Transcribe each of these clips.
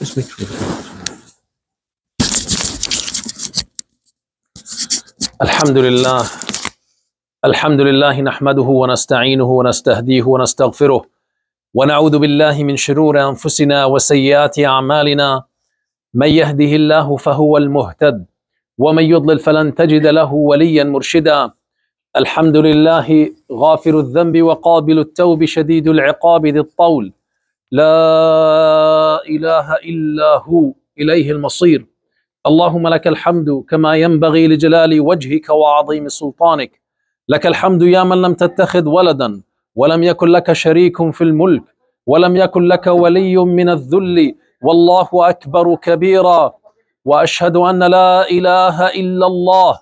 Just make sure. الحمد لله الحمد لله نحمده ونستعينه ونستهديه ونستغفره ونعوذ بالله من شرور أنفسنا وسيئات أعمالنا من يهده الله فهو المهتد ومن يضلل فلن تجد له وليا مرشدا الحمد لله غافر الذنب وقابل التوب شديد العقاب ذي الطول لا إله إلا هو إليه المصير اللهم لك الحمد كما ينبغي لجلال وجهك وعظيم سلطانك لك الحمد يا من لم تتخذ ولدا ولم يكن لك شريك في الملك ولم يكن لك ولي من الذل والله أكبر كبيرا وأشهد أن لا إله إلا الله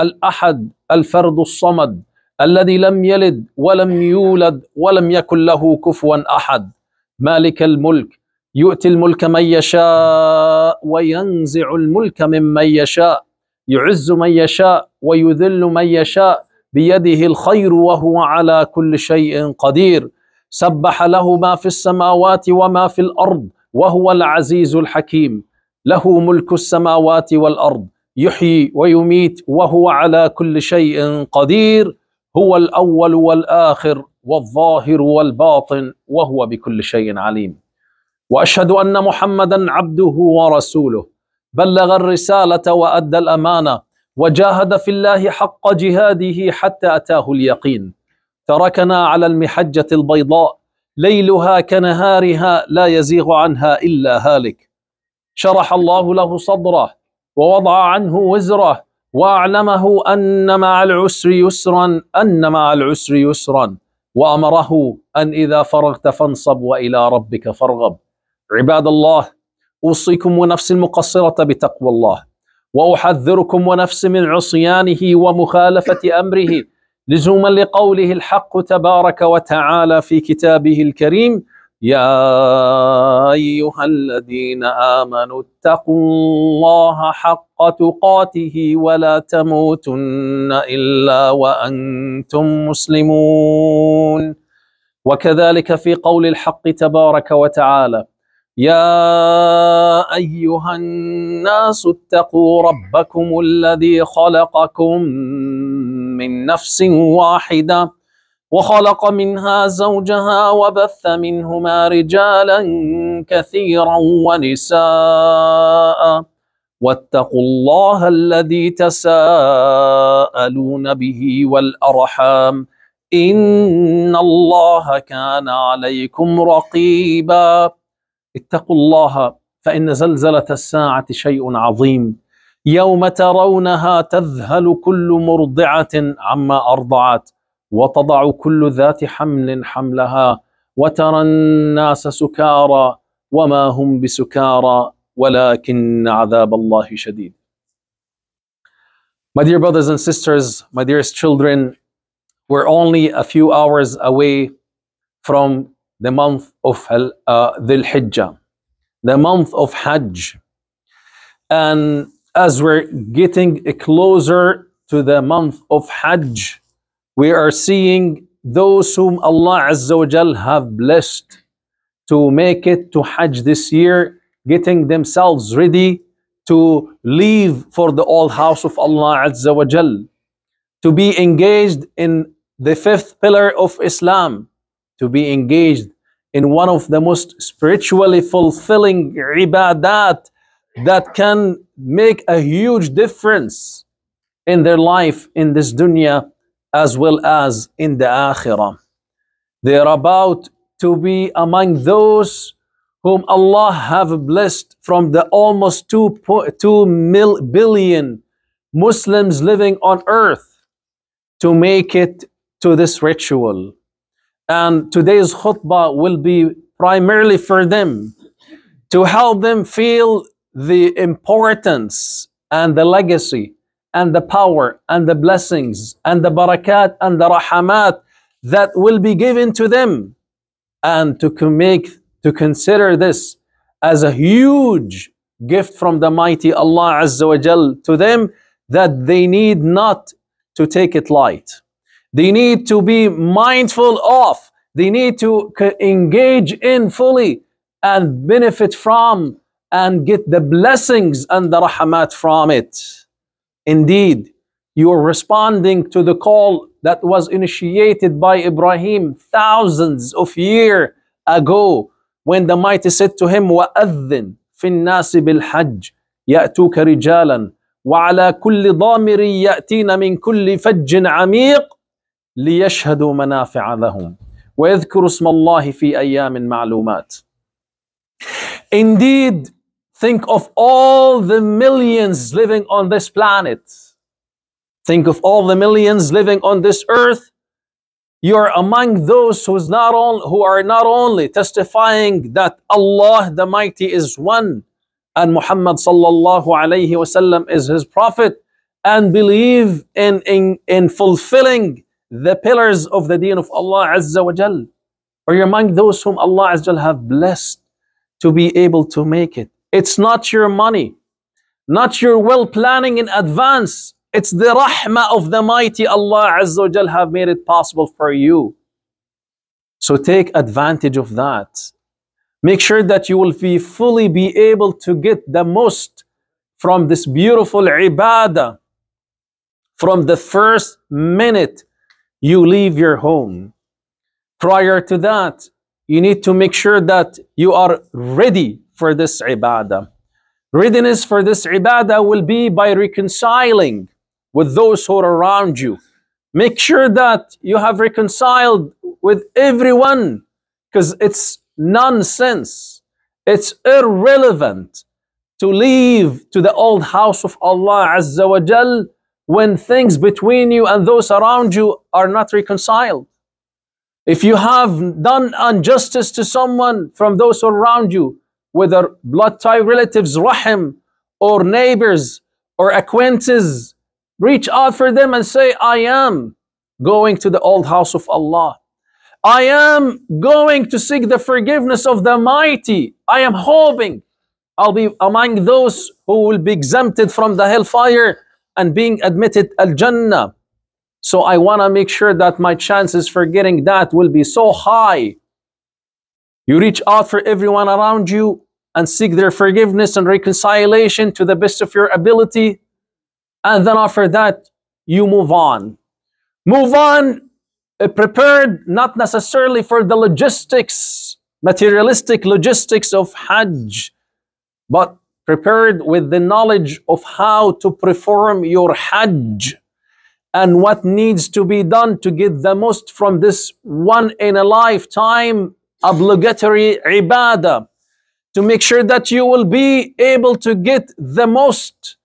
الأحد الفرد الصمد الذي لم يلد ولم يولد ولم يكن له كفوا أحد مالك الملك يؤتي الملك من يشاء وينزع الملك ممن يشاء يعز من يشاء ويذل من يشاء بيده الخير وهو على كل شيء قدير سبح له ما في السماوات وما في الارض وهو العزيز الحكيم له ملك السماوات والارض يحيي ويميت وهو على كل شيء قدير هو الاول والاخر والظاهر والباطن وهو بكل شيء عليم واشهد ان محمدا عبده ورسوله بلغ الرساله وادى الامانه وجاهد في الله حق جهاده حتى اتاه اليقين تركنا على المحجه البيضاء ليلها كنهارها لا يزيغ عنها الا هالك شرح الله له صدره ووضع عنه وزره واعلمه ان مع العسر يسرا ان مع العسر يسرا وامره ان اذا فرغت فانصب والى ربك فارغب عباد الله اوصيكم ونفسي المقصره بتقوى الله واحذركم ونفس من عصيانه ومخالفه امره لزوما لقوله الحق تبارك وتعالى في كتابه الكريم يا أيها الذين آمنوا اتقوا الله حق تقاته ولا تموتن إلا وأنتم مسلمون وكذلك في قول الحق تبارك وتعالى يا أيها الناس اتقوا ربكم الذي خلقكم من نفس واحده وخلق منها زوجها وبث منهما رجالا كثيرا ونساء واتقوا الله الذي تساءلون به والأرحام إن الله كان عليكم رقيبا اتقوا الله فإن زلزلة الساعة شيء عظيم يوم ترونها تذهل كل مرضعة عما أرضعت وتضع كل ذات حمل حملها وترى الناس سكارى وما هم بسكارى ولكن عذاب الله شديد My dear brothers and sisters, my dearest children, we're only a few hours away from the month of uh, Dhul Hijjah, the month of Hajj. And as we're getting closer to the month of Hajj, we are seeing those whom Allah Azza wa Jal have blessed to make it to Hajj this year, getting themselves ready to leave for the old house of Allah Azza wa Jal, to be engaged in the fifth pillar of Islam, to be engaged in one of the most spiritually fulfilling ibadat that can make a huge difference in their life in this dunya as well as in the Akhirah. They are about to be among those whom Allah have blessed from the almost 2, 2 mil billion Muslims living on earth to make it to this ritual. And today's khutbah will be primarily for them to help them feel the importance and the legacy and the power and the blessings and the barakat and the rahamat that will be given to them and to make to consider this as a huge gift from the mighty Allah Azza wa Jal to them that they need not to take it light. They need to be mindful of, they need to engage in fully and benefit from and get the blessings and the rahmat from it. Indeed, you are responding to the call that was initiated by Ibrahim thousands of years ago when the mighty said to him, وَأَذِّن فِي النَّاسِ بِالْحَجِّ يَأْتُوكَ رِجَالًا وعلى كل ضامر يأتين من كل فج عميق ليشهدوا منافع لهم ويذكروا اسم الله في أيام معلومات Indeed, Think of all the millions living on this planet. Think of all the millions living on this earth. You're among those who's not on, who are not only testifying that Allah the Mighty is one and Muhammad sallallahu alayhi wasallam is his prophet and believe in, in, in fulfilling the pillars of the deen of Allah Azza wa Jal. Or you're among those whom Allah Azza wa Jal have blessed to be able to make it. It's not your money, not your well planning in advance. It's the rahmah of the mighty Allah Azza wa Jal have made it possible for you. So take advantage of that. Make sure that you will be fully be able to get the most from this beautiful ibadah from the first minute you leave your home. Prior to that, you need to make sure that you are ready for this ibadah. Readiness for this ibadah will be by reconciling with those who are around you. Make sure that you have reconciled with everyone because it's nonsense. It's irrelevant to leave to the old house of Allah Azza wa Jal when things between you and those around you are not reconciled. If you have done injustice to someone from those around you, whether blood tie relatives, rahim, or neighbors, or acquaintances, reach out for them and say, I am going to the old house of Allah. I am going to seek the forgiveness of the mighty. I am hoping I'll be among those who will be exempted from the hellfire and being admitted al-Jannah. So I want to make sure that my chances for getting that will be so high. You reach out for everyone around you and seek their forgiveness and reconciliation to the best of your ability. And then after that, you move on. Move on uh, prepared not necessarily for the logistics, materialistic logistics of Hajj, but prepared with the knowledge of how to perform your Hajj and what needs to be done to get the most from this one in a lifetime obligatory ibadah to make sure that you will be able to get the most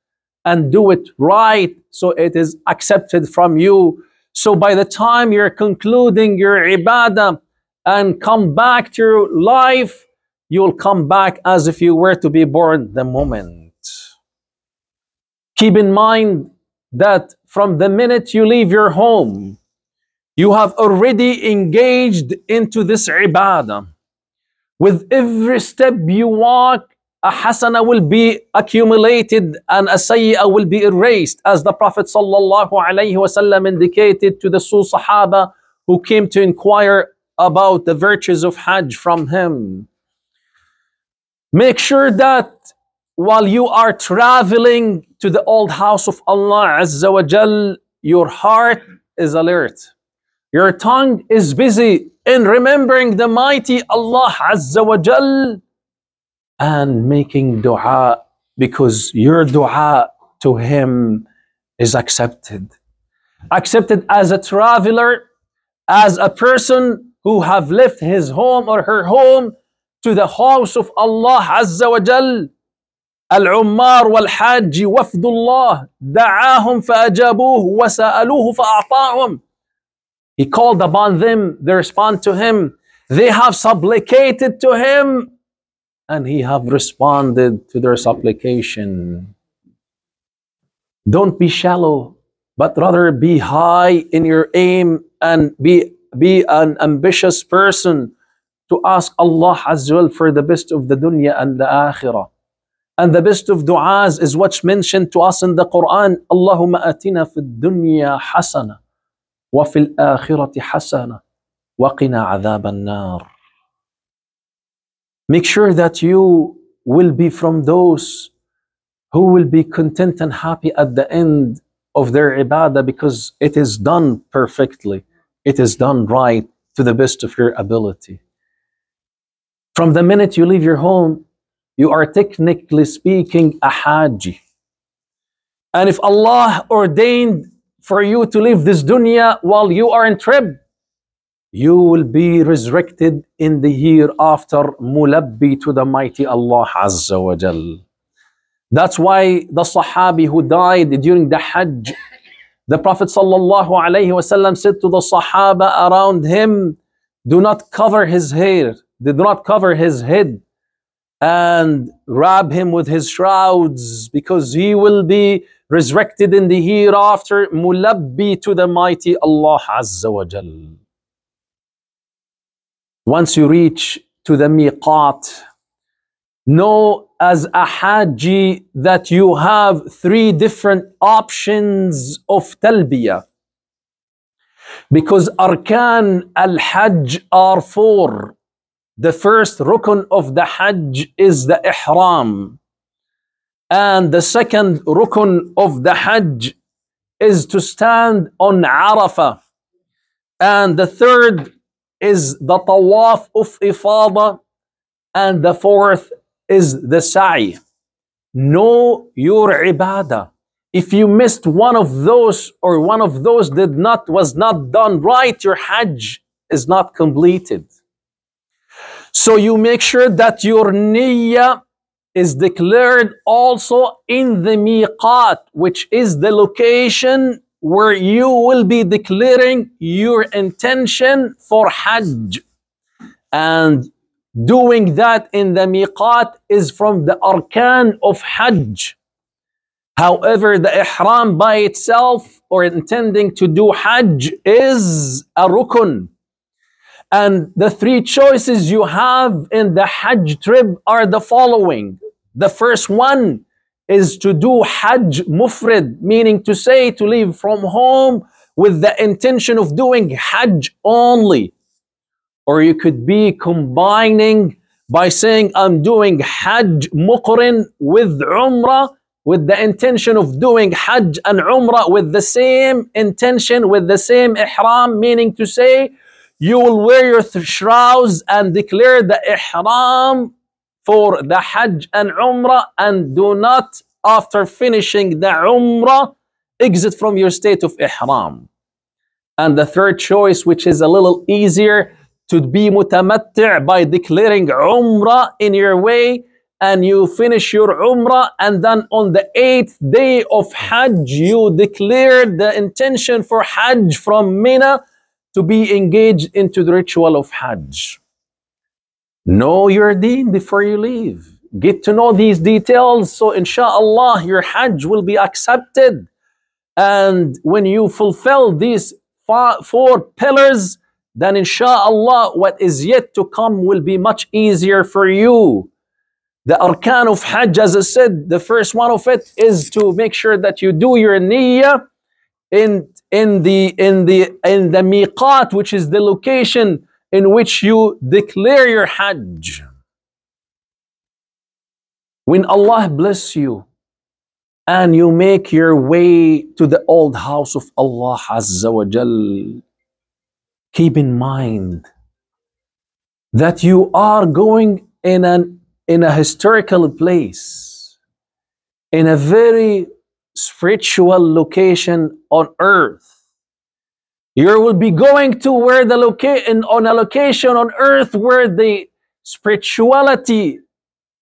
and do it right so it is accepted from you. So by the time you're concluding your ibadah and come back to your life, you'll come back as if you were to be born the moment. Keep in mind that from the minute you leave your home, you have already engaged into this ibadah. With every step you walk, a hasana will be accumulated and a sayyah will be erased as the Prophet indicated to the Sul Sahaba who came to inquire about the virtues of Hajj from him. Make sure that while you are traveling to the old house of Allah Azza wa Jal, your heart is alert. Your tongue is busy in remembering the mighty Allah Azza wa Jal and making dua because your dua to Him is accepted. Accepted as a traveler, as a person who have left his home or her home to the house of Allah Azza wa Jal. wal والحاج وفد daa'hum faajabuhu wa saaluhu فأعطاهم he called upon them, they respond to him. They have supplicated to him, and he have responded to their supplication. Don't be shallow, but rather be high in your aim and be, be an ambitious person to ask Allah Azza well for the best of the dunya and the akhirah. And the best of du'as is what's mentioned to us in the Quran. Allahumma atina fid dunya hasana. وفي الآخرة حسنة وقنا عذاب النار Make sure that you will be from those who will be content and happy at the end of their ibadah because it is done perfectly. It is done right to the best of your ability. From the minute you leave your home, you are technically speaking a haji. And if Allah ordained for you to leave this dunya while you are in trib. You will be resurrected in the year after mulabbi to the mighty Allah Azza wa Jal. That's why the Sahabi who died during the Hajj, the Prophet sallallahu alaihi wasallam said to the Sahaba around him, do not cover his hair, they do not cover his head and wrap him with his shrouds because he will be resurrected in the hereafter mulabbi to the mighty Allah Azza wa Jal. Once you reach to the miqat, know as a haji that you have three different options of talbiyah because arkan al-hajj are four the first rukun of the Hajj is the ihram. And the second rukun of the Hajj is to stand on Arafah. And the third is the tawaf of ifada. And the fourth is the sa'i. Know your ibadah. If you missed one of those or one of those did not was not done right, your Hajj is not completed. So you make sure that your niyyah is declared also in the miqat, which is the location where you will be declaring your intention for Hajj. And doing that in the miqat is from the arkan of Hajj. However, the ihram by itself or intending to do Hajj is a rukun. And the three choices you have in the Hajj trip are the following. The first one is to do Hajj Mufrid, meaning to say to leave from home with the intention of doing Hajj only. Or you could be combining by saying, I'm doing Hajj Muqrin with Umrah with the intention of doing Hajj and Umrah with the same intention, with the same Ihram, meaning to say, you will wear your shrouds and declare the ihram for the Hajj and Umrah and do not, after finishing the Umrah, exit from your state of Ihram. And the third choice, which is a little easier, to be mutamatti' by declaring Umrah in your way and you finish your Umrah and then on the eighth day of Hajj, you declare the intention for Hajj from Mina to be engaged into the ritual of Hajj. Know your deen before you leave. Get to know these details so inshallah your Hajj will be accepted. And when you fulfill these four pillars, then inshallah what is yet to come will be much easier for you. The arkan of Hajj, as I said, the first one of it is to make sure that you do your niyyah in in the in the in the miqat which is the location in which you declare your hajj when allah bless you and you make your way to the old house of allah azza wa jal keep in mind that you are going in an in a historical place in a very spiritual location on earth. You will be going to where the location on a location on earth where the spirituality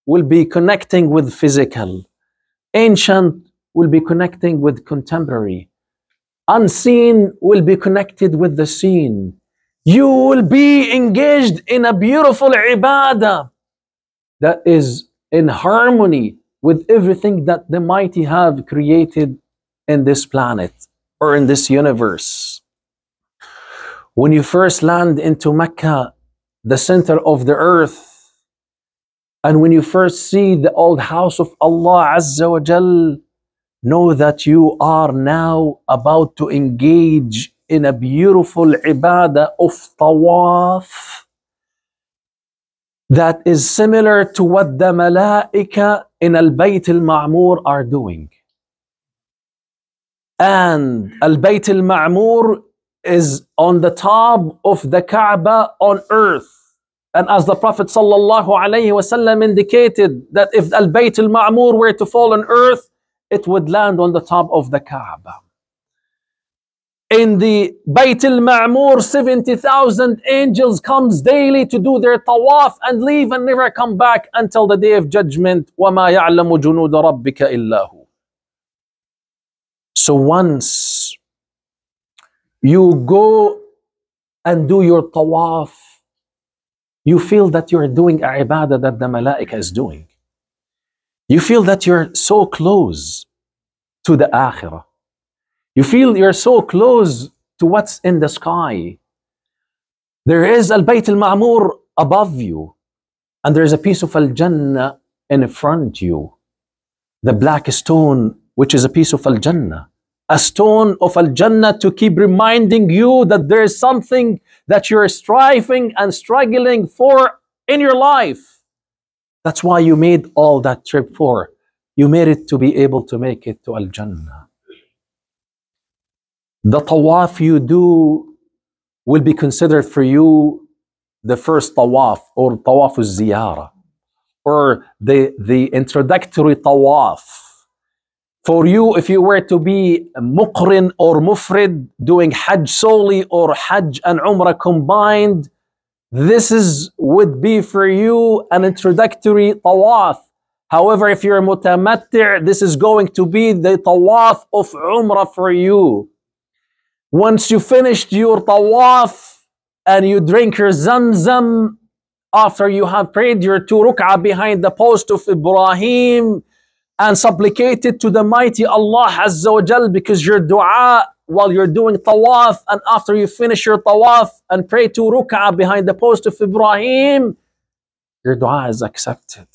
will be connecting with physical. Ancient will be connecting with contemporary. Unseen will be connected with the seen. You will be engaged in a beautiful ibadah that is in harmony with everything that the mighty have created in this planet or in this universe. When you first land into Mecca, the center of the earth, and when you first see the old house of Allah Azza wa Jal, know that you are now about to engage in a beautiful ibadah of tawaf that is similar to what the malaika in Al-Bayt Al-Ma'mur are doing. And Al-Bayt Al-Ma'mur is on the top of the Kaaba on earth. And as the Prophet ﷺ indicated that if Al-Bayt Al-Ma'mur were to fall on earth, it would land on the top of the Kaaba in the Bayt al-Ma'mur, 70,000 angels comes daily to do their tawaf and leave and never come back until the day of judgment. وَمَا يَعْلَمُ جُنُودَ رَبِّكَ إِلَّا So once you go and do your tawaf, you feel that you're doing a ibadah that the malaika is doing. You feel that you're so close to the akhirah. You feel you're so close to what's in the sky. There is Al Bayt Al Ma'mur above you, and there is a piece of Al Jannah in front you. The black stone, which is a piece of Al Jannah. A stone of Al Jannah to keep reminding you that there is something that you're striving and struggling for in your life. That's why you made all that trip for. You made it to be able to make it to Al Jannah the tawaf you do will be considered for you the first tawaf or tawaf ziyara or the, the introductory tawaf. For you, if you were to be muqrin or mufrid, doing hajj solely or hajj and umrah combined, this is would be for you an introductory tawaf. However, if you're mutamatti', this is going to be the tawaf of umrah for you. Once you finished your tawaf and you drink your zamzam after you have prayed your two ruk'ah behind the post of Ibrahim and supplicated to the mighty Allah Azza wa Jal because your dua while you're doing tawaf and after you finish your tawaf and pray to ruk'ah behind the post of Ibrahim, your dua is accepted.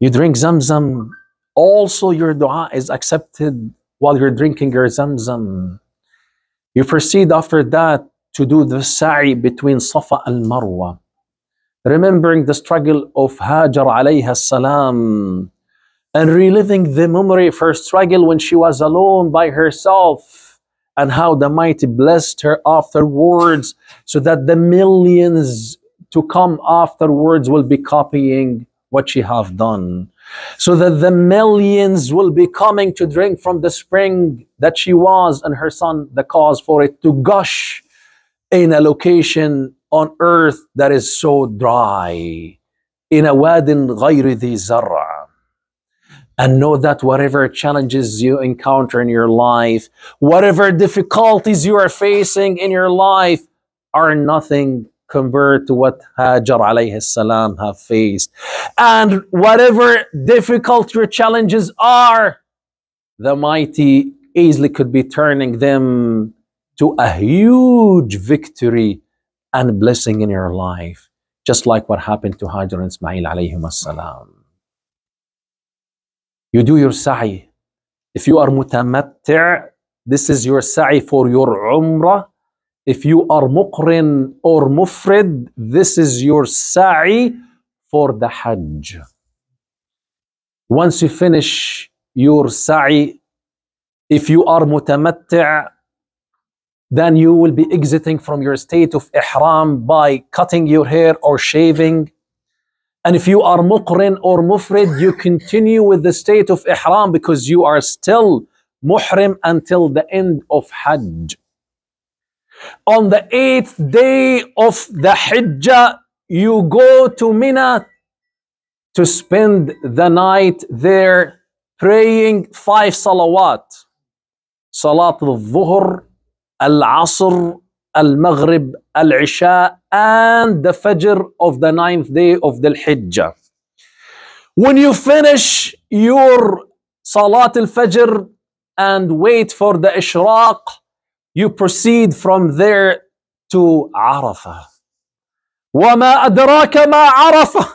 You drink zamzam, also your dua is accepted while you're drinking your zamzam. You proceed after that to do the sa'i between Safa and Marwa, remembering the struggle of Hajar alayhi salam and reliving the memory of her struggle when she was alone by herself and how the mighty blessed her afterwards so that the millions to come afterwards will be copying what she have done so that the millions will be coming to drink from the spring that she was and her son the cause for it to gush in a location on earth that is so dry in a wadin غير ذي زرع and know that whatever challenges you encounter in your life whatever difficulties you are facing in your life are nothing compared to what Hajar alayhi salam have faced. And whatever difficult or challenges are, the mighty easily could be turning them to a huge victory and blessing in your life, just like what happened to Hajar and Ismail alayhi salam. You do your sa'i. If you are mutamatta', this is your sa'i for your umrah if you are muqrin or mufrid, this is your sa'i for the hajj. Once you finish your sa'i, if you are mutamatti' then you will be exiting from your state of ihram by cutting your hair or shaving. And if you are muqrin or mufrid, you continue with the state of ihram because you are still muhrim until the end of hajj. On the eighth day of the Hijjah, you go to Mina to spend the night there praying five salawat. Salat al-Dhuhr, al-Asr, al-Maghrib, al-Isha, and the Fajr of the ninth day of the Hijjah. When you finish your Salat al-Fajr and wait for the Ishraq, you proceed from there to Arafah. وَمَا أَدْرَاكَ مَا عَرَفَةً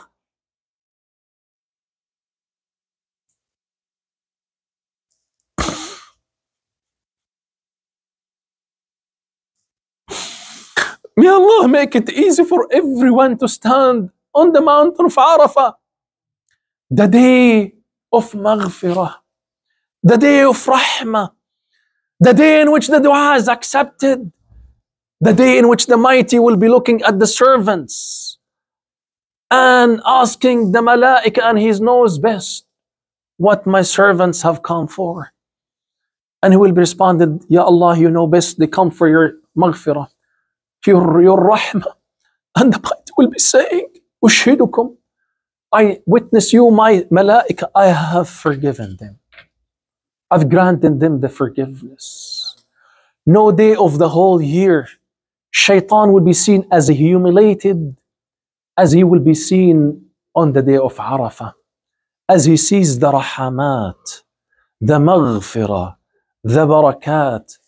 May Allah make it easy for everyone to stand on the mountain of Arafah, the day of Maghfirah, the day of Rahmah, the day in which the dua is accepted, the day in which the mighty will be looking at the servants and asking the malaika, and he knows best what my servants have come for. And he will be responded, Ya Allah, you know best, they come for your maghfirah, your, your rahmah. And the mighty will be saying, Ushidukum, I witness you, my malaika, I have forgiven them. I've granted them the forgiveness. No day of the whole year, shaitan will be seen as humiliated as he will be seen on the day of Arafah, as he sees the rahamat, the maghfirah, the barakat,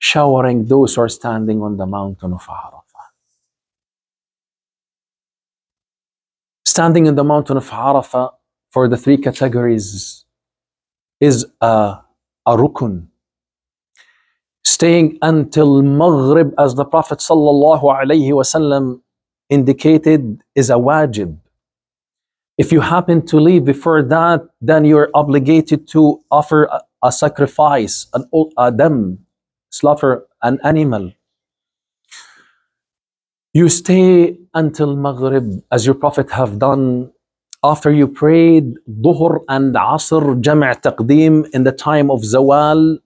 showering those who are standing on the mountain of Arafah. Standing on the mountain of Arafah for the three categories is a, a rukun. Staying until Maghrib, as the Prophet wasallam indicated, is a wajib. If you happen to leave before that, then you're obligated to offer a, a sacrifice, an adam, slaughter an animal. You stay until Maghrib, as your Prophet have done after you prayed Dhuhr and Asr, Jam' Taqdeem in the time of Zawal.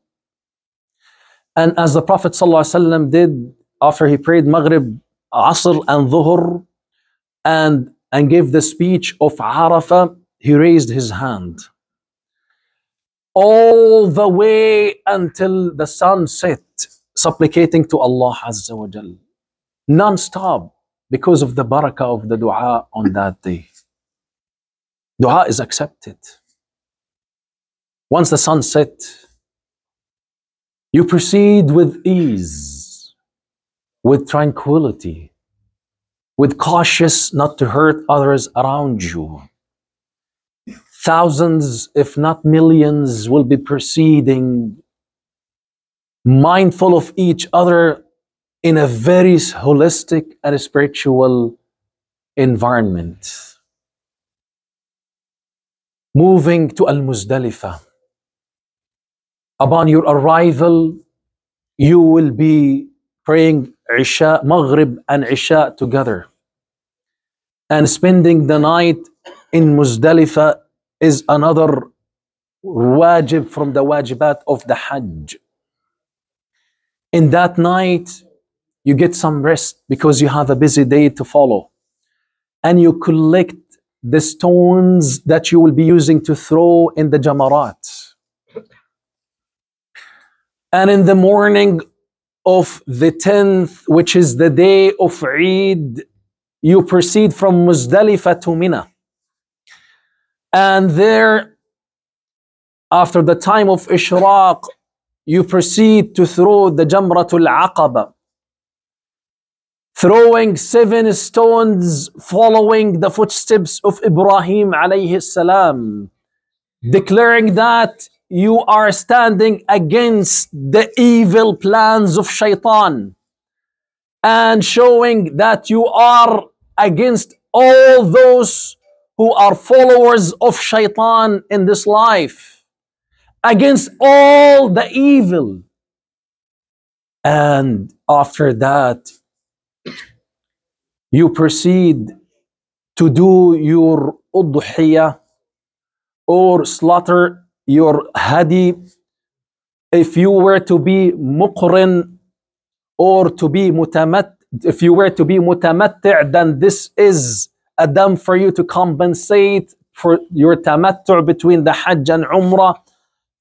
And as the Prophet ﷺ did after he prayed Maghrib, Asr and Dhuhr and, and gave the speech of Arafah, he raised his hand. All the way until the sun set, supplicating to Allah Azza wa Jal, non-stop because of the barakah of the dua on that day. Dua is accepted. Once the sun set, you proceed with ease, with tranquility, with cautious not to hurt others around you. Thousands, if not millions, will be proceeding, mindful of each other in a very holistic and spiritual environment moving to Al Muzdalifah. Upon your arrival, you will be praying Isha, Maghrib, and Isha together. And spending the night in Muzdalifah is another wajib from the wajibat of the Hajj. In that night, you get some rest because you have a busy day to follow. And you collect the stones that you will be using to throw in the jamarat. And in the morning of the 10th, which is the day of Eid, you proceed from Muzdalifah to Mina. And there, after the time of Ishraq, you proceed to throw the Jamratul Aqaba throwing seven stones following the footsteps of Ibrahim alayhi salam, declaring that you are standing against the evil plans of shaitan and showing that you are against all those who are followers of shaitan in this life, against all the evil. And after that, you proceed to do your udhiyah or slaughter your hadi if you were to be muqrin or to be mutamatt if you were to be mutamatti' then this is a dam for you to compensate for your tamattu' between the hajj and umrah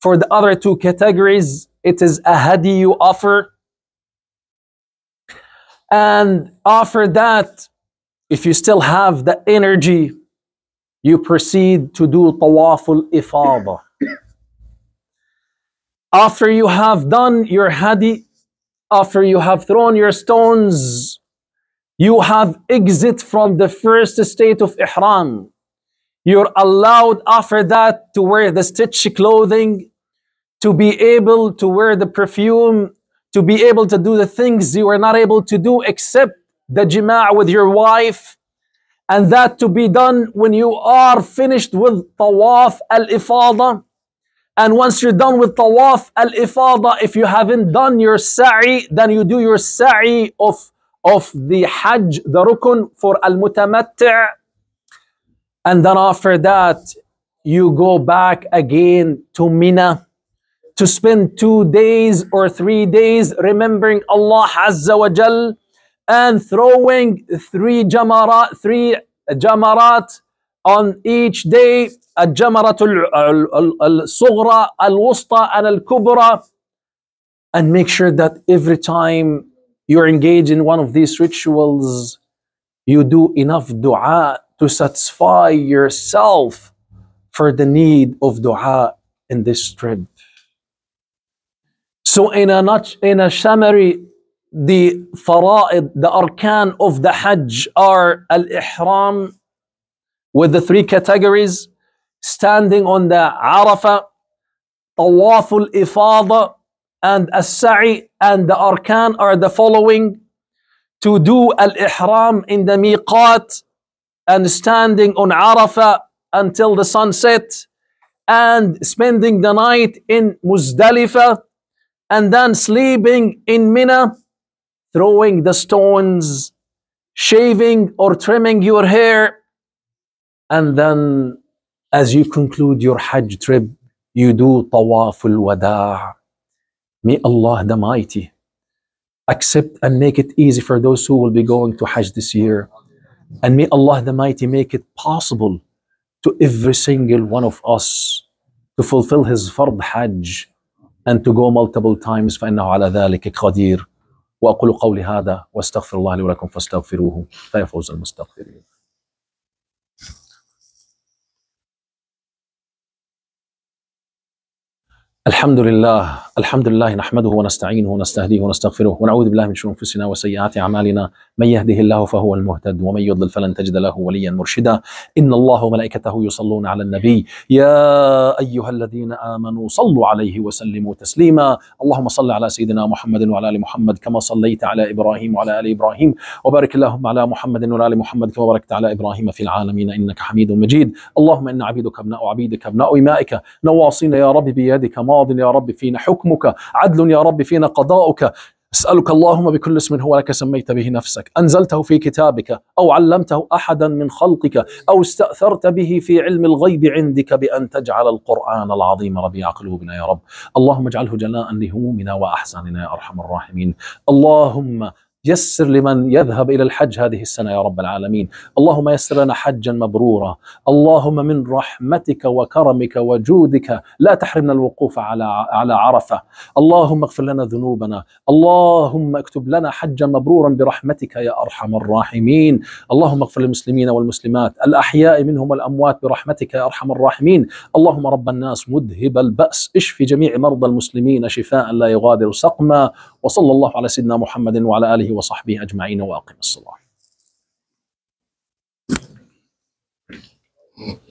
for the other two categories it is a hadi you offer and after that, if you still have the energy, you proceed to do tawaful ifada. After you have done your hadi, after you have thrown your stones, you have exit from the first state of ihram. You're allowed after that to wear the stitched clothing, to be able to wear the perfume to be able to do the things you were not able to do except the jima' with your wife and that to be done when you are finished with tawaf al ifada, and once you're done with tawaf al ifada, if you haven't done your sa'i then you do your sa'i of of the hajj the rukun for al-mutamatti' and then after that you go back again to mina to spend two days or three days remembering Allah Azza wa Jal and throwing three jamarat, three jamarat on each day, al jamaratul al-sughra, al-wusta and al-kubra and make sure that every time you're engaged in one of these rituals, you do enough dua to satisfy yourself for the need of dua in this thread. So in a, nut, in a summary, the fara'id, the arkan of the hajj are al-ihram with the three categories, standing on the Arafah, tawaf al-ifada, and as-sa'i, and the arkan are the following, to do al-ihram in the miqat, and standing on Arafah until the sunset, and spending the night in Muzdalifah, and then sleeping in Mina, throwing the stones, shaving or trimming your hair, and then as you conclude your Hajj trip, you do Tawaf al-Wada'. May Allah the Mighty accept and make it easy for those who will be going to Hajj this year. And may Allah the Mighty make it possible to every single one of us to fulfill his Fard Hajj and to go multiple times فإنه على ذلك قدير وأقول قولي هذا وأستغفر الله لي ولكم فاستغفروه فيفوز المستغفرين الحمد لله الحمد لله نحمده ونستعينه ونستهديه ونستغفره ونعوذ بالله من شرور انفسنا وسيئات اعمالنا من يهده الله فهو المهتد ومن يضلل فلن تجد له وليا مرشدا ان الله وملائكته يصلون على النبي يا ايها الذين امنوا صلوا عليه وسلموا تسليما اللهم صل على سيدنا محمد وعلى ال محمد كما صليت على ابراهيم وعلى ال ابراهيم وبارك اللهم على محمد وعلى ال محمد كما باركت على ابراهيم في العالمين انك حميد مجيد اللهم ان عبيدك ابناء عبيدك ابناء امائك نواصينا يا رب بيدك ما ماض يا رب فينا حكمك عدل يا رب فينا قضاؤك اسالك اللهم بكل اسم هو لك سميت به نفسك انزلته في كتابك او علمته احدا من خلقك او استاثرت به في علم الغيب عندك بان تجعل القران العظيم ربيع قلوبنا يا رب اللهم اجعله جلاء لهمومنا واحزاننا يا ارحم الراحمين اللهم يسر لمن يذهب إلى الحج هذه السنة يا رب العالمين اللهم يسر لنا حجا مبرورا اللهم من رحمتك وكرمك وجودك لا تحرمنا الوقوف على على عرفة اللهم اغفر لنا ذنوبنا اللهم اكتب لنا حجا مبرورا برحمتك يا أرحم الراحمين اللهم اغفر للمسلمين والمسلمات الأحياء منهم والأموات برحمتك يا أرحم الراحمين اللهم رب الناس مذهب البأس اشفي جميع مرضى المسلمين شفاء لا يغادر سقما وصلى الله على سيدنا محمد وعلى آله وصحبه أجمعين وأقم الصلاة